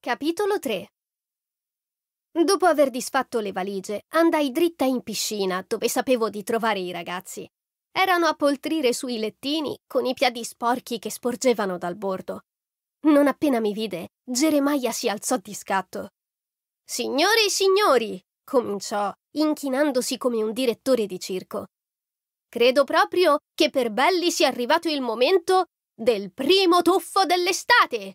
Capitolo 3 Dopo aver disfatto le valigie, andai dritta in piscina, dove sapevo di trovare i ragazzi. Erano a poltrire sui lettini, con i piedi sporchi che sporgevano dal bordo. Non appena mi vide, Geremia si alzò di scatto. Signore e signori, cominciò, inchinandosi come un direttore di circo. Credo proprio che per Belli sia arrivato il momento del primo tuffo dell'estate.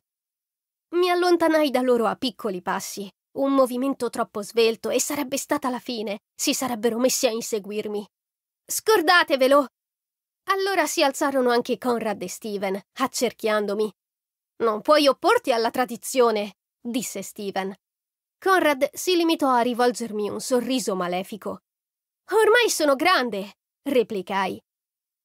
Mi allontanai da loro a piccoli passi. Un movimento troppo svelto e sarebbe stata la fine. Si sarebbero messi a inseguirmi. Scordatevelo! Allora si alzarono anche Conrad e Steven, accerchiandomi. Non puoi opporti alla tradizione, disse Steven. Conrad si limitò a rivolgermi un sorriso malefico. Ormai sono grande, replicai.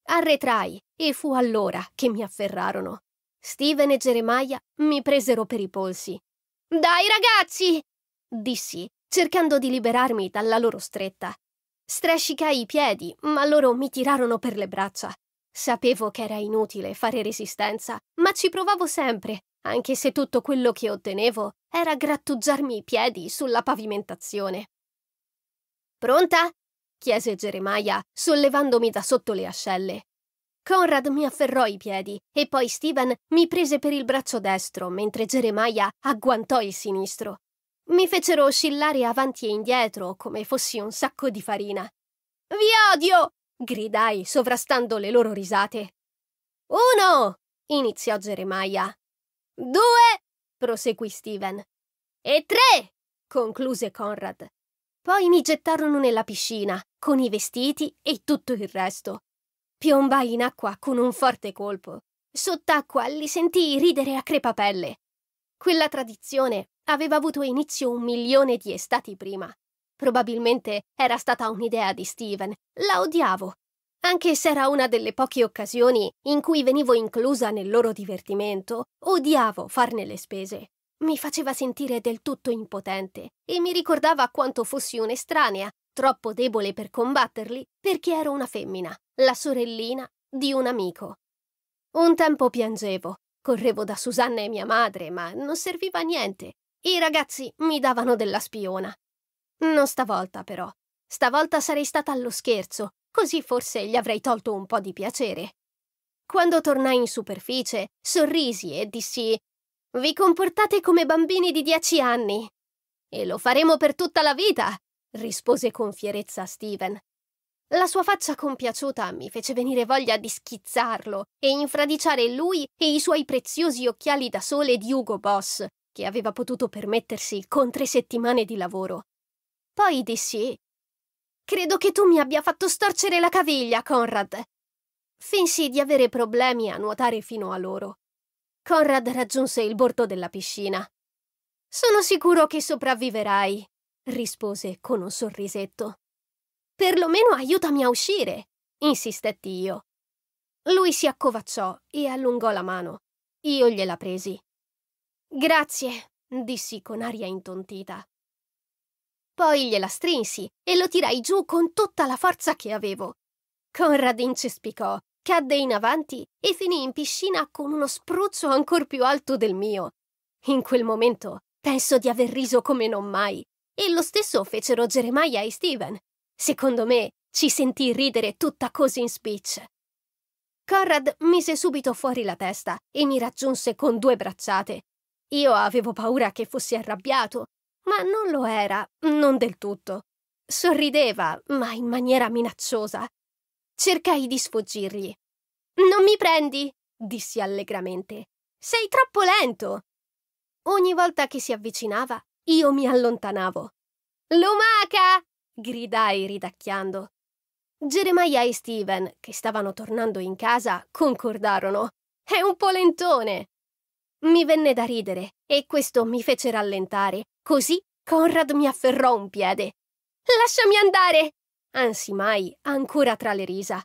Arretrai e fu allora che mi afferrarono. Steven e Jeremiah mi presero per i polsi. Dai ragazzi! dissi, cercando di liberarmi dalla loro stretta. Strescicai i piedi, ma loro mi tirarono per le braccia. Sapevo che era inutile fare resistenza, ma ci provavo sempre, anche se tutto quello che ottenevo era grattugiarmi i piedi sulla pavimentazione. Pronta? chiese Jeremiah, sollevandomi da sotto le ascelle. Conrad mi afferrò i piedi e poi Steven mi prese per il braccio destro mentre Jeremiah agguantò il sinistro. Mi fecero oscillare avanti e indietro come fossi un sacco di farina. Vi odio! gridai, sovrastando le loro risate. Uno! iniziò Jeremiah. Due! proseguì Steven. E tre! concluse Conrad. Poi mi gettarono nella piscina, con i vestiti e tutto il resto. Piombai in acqua con un forte colpo. Sott'acqua li sentii ridere a crepapelle. Quella tradizione aveva avuto inizio un milione di estati prima. Probabilmente era stata un'idea di Steven. La odiavo. Anche se era una delle poche occasioni in cui venivo inclusa nel loro divertimento, odiavo farne le spese. Mi faceva sentire del tutto impotente e mi ricordava quanto fossi un'estranea troppo debole per combatterli, perché ero una femmina, la sorellina di un amico. Un tempo piangevo, correvo da Susanna e mia madre, ma non serviva a niente. I ragazzi mi davano della spiona. Non stavolta, però. Stavolta sarei stata allo scherzo, così forse gli avrei tolto un po' di piacere. Quando tornai in superficie, sorrisi e dissi Vi comportate come bambini di dieci anni. E lo faremo per tutta la vita rispose con fierezza Steven. La sua faccia compiaciuta mi fece venire voglia di schizzarlo e infradiciare lui e i suoi preziosi occhiali da sole di Ugo Boss, che aveva potuto permettersi con tre settimane di lavoro. Poi dissi: Credo che tu mi abbia fatto storcere la caviglia, Conrad. Finsi di avere problemi a nuotare fino a loro. Conrad raggiunse il bordo della piscina. Sono sicuro che sopravviverai, rispose con un sorrisetto. Perlomeno aiutami a uscire, insistetti io. Lui si accovacciò e allungò la mano. Io gliela presi. Grazie, dissi con aria intontita. Poi gliela strinsi e lo tirai giù con tutta la forza che avevo. Conrad incespicò, cadde in avanti e finì in piscina con uno spruzzo ancor più alto del mio. In quel momento penso di aver riso come non mai e lo stesso fecero Jeremiah e Steven. Secondo me ci sentì ridere tutta così in speech. Conrad mise subito fuori la testa e mi raggiunse con due bracciate. Io avevo paura che fossi arrabbiato, ma non lo era, non del tutto. Sorrideva, ma in maniera minacciosa. Cercai di sfuggirgli. Non mi prendi, dissi allegramente. Sei troppo lento. Ogni volta che si avvicinava, io mi allontanavo. Lumaca! gridai ridacchiando. Geremia e Steven, che stavano tornando in casa, concordarono. È un polentone! Mi venne da ridere e questo mi fece rallentare. Così Conrad mi afferrò un piede. Lasciami andare! ansimai, ancora tra le risa.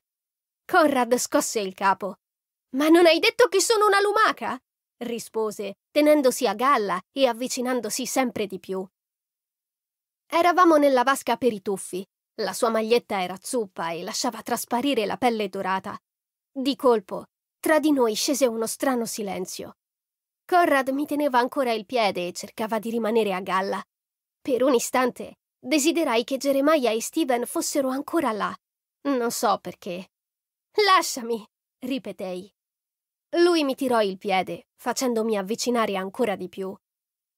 Conrad scosse il capo. Ma non hai detto che sono una lumaca? rispose, tenendosi a galla e avvicinandosi sempre di più. Eravamo nella vasca per i tuffi. La sua maglietta era zuppa e lasciava trasparire la pelle dorata. Di colpo, tra di noi scese uno strano silenzio. Conrad mi teneva ancora il piede e cercava di rimanere a galla. Per un istante desiderai che Jeremiah e Steven fossero ancora là. Non so perché. Lasciami, ripetei. Lui mi tirò il piede, facendomi avvicinare ancora di più.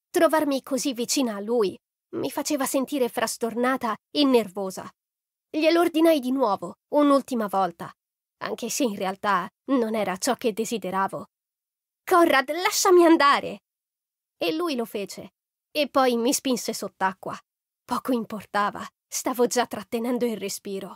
Trovarmi così vicina a lui mi faceva sentire frastornata e nervosa. Glielo ordinai di nuovo, un'ultima volta, anche se in realtà non era ciò che desideravo. Conrad, lasciami andare! E lui lo fece, e poi mi spinse sott'acqua. Poco importava, stavo già trattenendo il respiro.